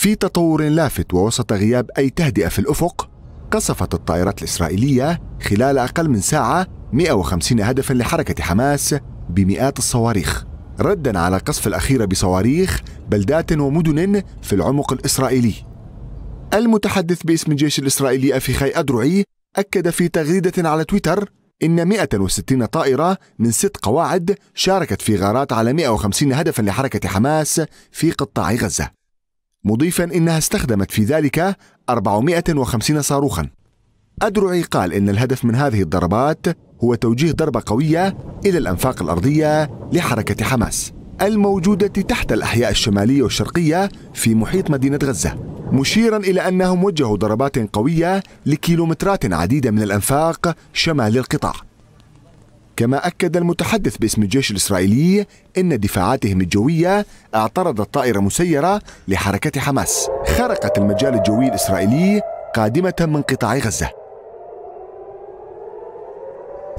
في تطور لافت ووسط غياب أي تهدئة في الأفق قصفت الطائرات الإسرائيلية خلال أقل من ساعة 150 هدفا لحركة حماس بمئات الصواريخ ردا على القصف الأخير بصواريخ بلدات ومدن في العمق الإسرائيلي المتحدث باسم الجيش الإسرائيلي أفيخي أدرعي أكد في تغريدة على تويتر إن 160 طائرة من ست قواعد شاركت في غارات على 150 هدفا لحركة حماس في قطاع غزة مضيفا إنها استخدمت في ذلك 450 صاروخا أدرعي قال إن الهدف من هذه الضربات هو توجيه ضربة قوية إلى الأنفاق الأرضية لحركة حماس الموجودة تحت الأحياء الشمالية والشرقية في محيط مدينة غزة مشيرا إلى أنهم وجهوا ضربات قوية لكيلومترات عديدة من الأنفاق شمال القطاع كما أكد المتحدث باسم الجيش الإسرائيلي أن دفاعاتهم الجوية اعترضت طائرة مسيرة لحركة حماس خرقت المجال الجوي الإسرائيلي قادمة من قطاع غزة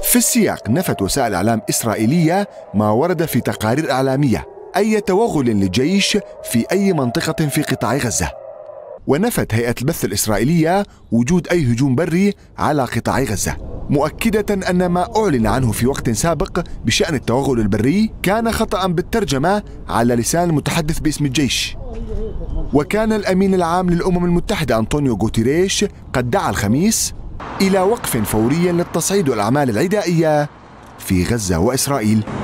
في السياق نفت وسائل اعلام اسرائيليه ما ورد في تقارير اعلاميه اي توغل للجيش في اي منطقه في قطاع غزه. ونفت هيئه البث الاسرائيليه وجود اي هجوم بري على قطاع غزه. مؤكدة أن ما أعلن عنه في وقت سابق بشأن التوغل البري كان خطأ بالترجمة على لسان المتحدث باسم الجيش وكان الأمين العام للأمم المتحدة أنطونيو غوتيريش قد دعا الخميس إلى وقف فوري للتصعيد والأعمال العدائية في غزة وإسرائيل